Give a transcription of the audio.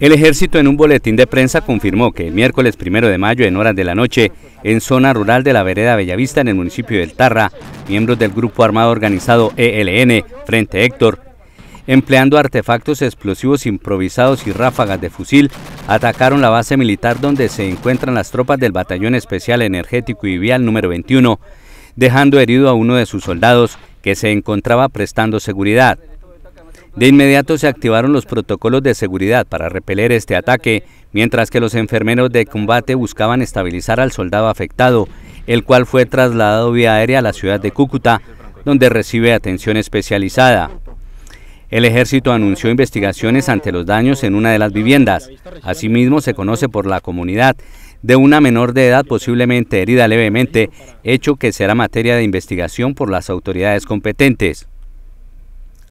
El ejército en un boletín de prensa confirmó que el miércoles 1 de mayo en horas de la noche, en zona rural de la vereda Bellavista en el municipio del Tarra, miembros del grupo armado organizado ELN Frente Héctor, empleando artefactos explosivos improvisados y ráfagas de fusil, atacaron la base militar donde se encuentran las tropas del Batallón Especial Energético y Vial número 21, dejando herido a uno de sus soldados que se encontraba prestando seguridad. De inmediato se activaron los protocolos de seguridad para repeler este ataque, mientras que los enfermeros de combate buscaban estabilizar al soldado afectado, el cual fue trasladado vía aérea a la ciudad de Cúcuta, donde recibe atención especializada. El ejército anunció investigaciones ante los daños en una de las viviendas. Asimismo, se conoce por la comunidad de una menor de edad posiblemente herida levemente, hecho que será materia de investigación por las autoridades competentes.